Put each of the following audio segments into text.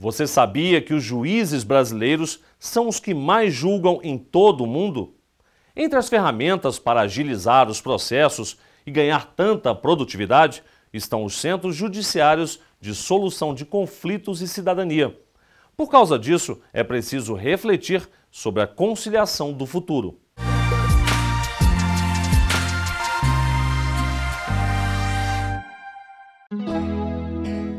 Você sabia que os juízes brasileiros são os que mais julgam em todo o mundo? Entre as ferramentas para agilizar os processos e ganhar tanta produtividade estão os centros judiciários de solução de conflitos e cidadania. Por causa disso, é preciso refletir sobre a conciliação do futuro.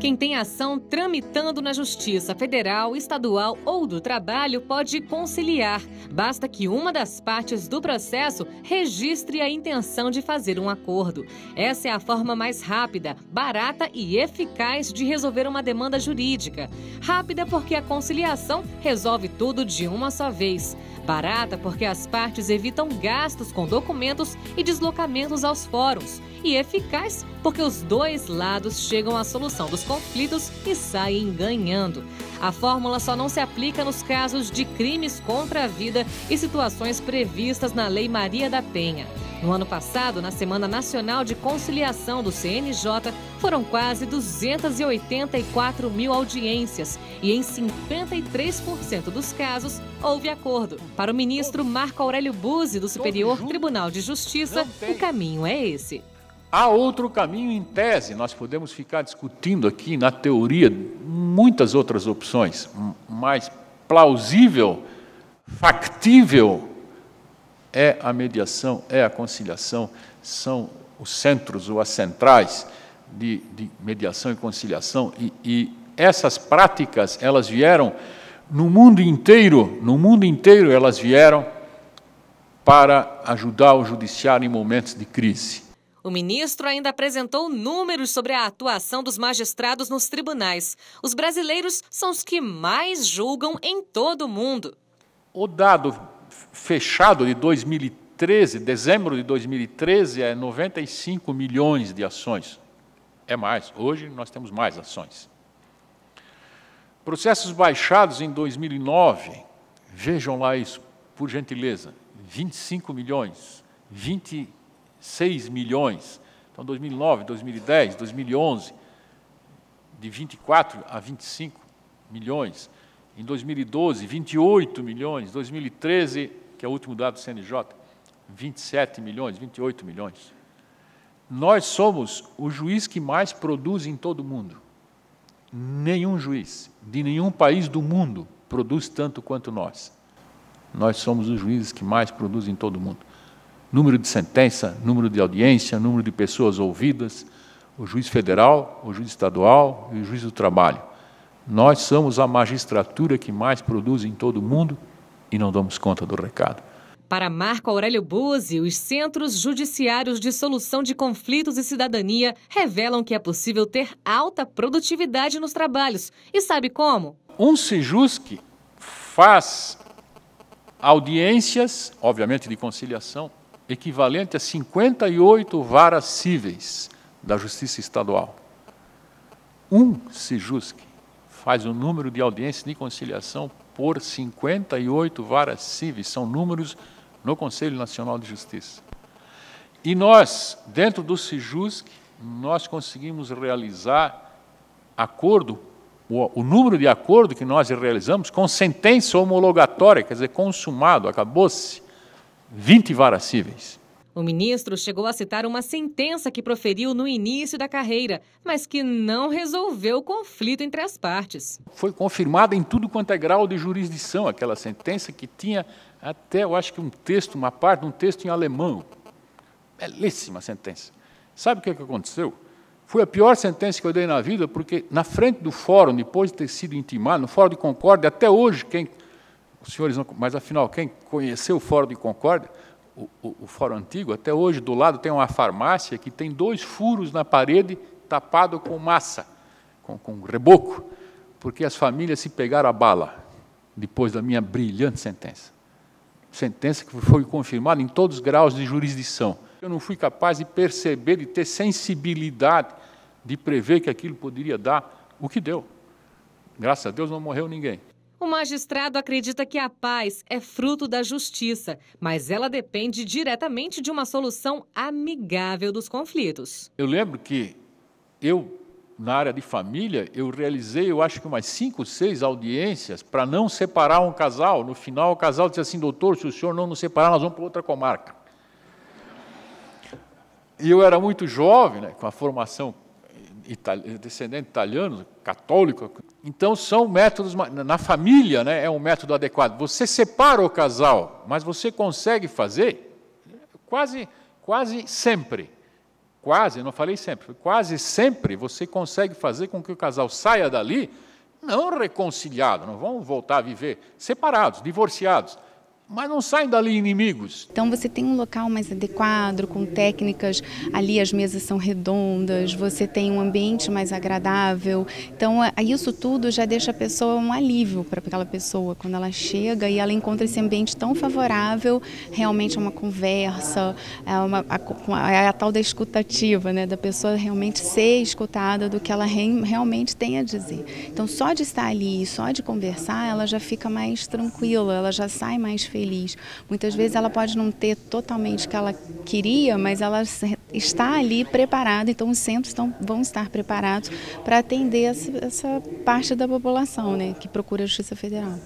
Quem tem ação tramitando na Justiça Federal, Estadual ou do Trabalho pode conciliar. Basta que uma das partes do processo registre a intenção de fazer um acordo. Essa é a forma mais rápida, barata e eficaz de resolver uma demanda jurídica. Rápida porque a conciliação resolve tudo de uma só vez. Barata porque as partes evitam gastos com documentos e deslocamentos aos fóruns. E eficaz porque os dois lados chegam à solução dos conflitos e saem ganhando. A fórmula só não se aplica nos casos de crimes contra a vida e situações previstas na Lei Maria da Penha. No ano passado, na Semana Nacional de Conciliação do CNJ, foram quase 284 mil audiências e, em 53% dos casos, houve acordo. Para o ministro Marco Aurélio Buzzi, do Superior Tribunal de Justiça, o caminho é esse. Há outro caminho em tese, nós podemos ficar discutindo aqui na teoria muitas outras opções, mas plausível, factível é a mediação, é a conciliação, são os centros ou as centrais de, de mediação e conciliação e, e essas práticas elas vieram no mundo inteiro, no mundo inteiro elas vieram para ajudar o judiciário em momentos de crise. O ministro ainda apresentou números sobre a atuação dos magistrados nos tribunais. Os brasileiros são os que mais julgam em todo o mundo. O dado fechado de 2013, dezembro de 2013, é 95 milhões de ações. É mais, hoje nós temos mais ações. Processos baixados em 2009, vejam lá isso, por gentileza, 25 milhões, 20 6 milhões. Então, 2009, 2010, 2011, de 24 a 25 milhões. Em 2012, 28 milhões. 2013, que é o último dado do CNJ, 27 milhões, 28 milhões. Nós somos o juiz que mais produz em todo o mundo. Nenhum juiz de nenhum país do mundo produz tanto quanto nós. Nós somos os juízes que mais produzem em todo o mundo número de sentença, número de audiência, número de pessoas ouvidas, o juiz federal, o juiz estadual e o juiz do trabalho. Nós somos a magistratura que mais produz em todo o mundo e não damos conta do recado. Para Marco Aurélio Buzzi, os Centros Judiciários de Solução de Conflitos e Cidadania revelam que é possível ter alta produtividade nos trabalhos. E sabe como? Um SIJUSC faz audiências, obviamente de conciliação, equivalente a 58 varas cíveis da Justiça Estadual. Um Sijusque faz o número de audiências de conciliação por 58 varas cíveis, são números no Conselho Nacional de Justiça. E nós, dentro do Sijusc, nós conseguimos realizar acordo, o, o número de acordo que nós realizamos com sentença homologatória, quer dizer, consumado, acabou-se, 20 varas cíveis. O ministro chegou a citar uma sentença que proferiu no início da carreira, mas que não resolveu o conflito entre as partes. Foi confirmada em tudo quanto é grau de jurisdição aquela sentença que tinha até, eu acho que um texto, uma parte, um texto em alemão. Belíssima sentença. Sabe o que, é aconteceu? Foi a pior sentença que eu dei na vida, porque na frente do fórum, depois de ter sido intimado, no fórum de Concórdia, até hoje, quem os senhores não, mas afinal, quem conheceu o Fórum de Concórdia, o, o, o, Fórum Antigo, até hoje do lado tem uma farmácia que tem dois furos na parede tapado com massa, com, com reboco, porque as famílias se pegaram a bala depois da minha brilhante sentença. Sentença que foi confirmada em todos os graus de jurisdição. Eu não fui capaz de perceber, de ter sensibilidade de prever que aquilo poderia dar o que deu. Graças a Deus não morreu ninguém. O magistrado acredita que a paz é fruto da justiça, mas ela depende diretamente de uma solução amigável dos conflitos. Eu lembro que eu, na área de família, eu realizei, eu acho que umas cinco, seis audiências para não separar um casal. No final, o casal disse assim, doutor, se o senhor não nos separar, nós vamos para outra comarca. E eu era muito jovem, né, com a formação itali descendente italiano, católico, então são métodos na família, né, é um método adequado. Você separa o casal, mas você consegue fazer quase quase sempre. Quase, não falei sempre, quase sempre você consegue fazer com que o casal saia dali não reconciliado, não vão voltar a viver separados, divorciados, mas não saem dali inimigos. Então você tem um local mais adequado, com técnicas, ali as mesas são redondas, você tem um ambiente mais agradável. Então isso tudo já deixa a pessoa um alívio para aquela pessoa quando ela chega e ela encontra esse ambiente tão favorável, realmente é uma conversa, é, uma, é a, tal da escutativa, né, da pessoa realmente ser escutada do que ela re, realmente tem a dizer. Então só de estar ali, só de conversar, ela já fica mais tranquila, ela já sai mais feliz feliz. Muitas vezes ela pode não ter totalmente o que ela queria, mas ela está ali preparada, então os centros estão, vão estar preparados para atender essa, essa parte da população né, que procura a Justiça Federal.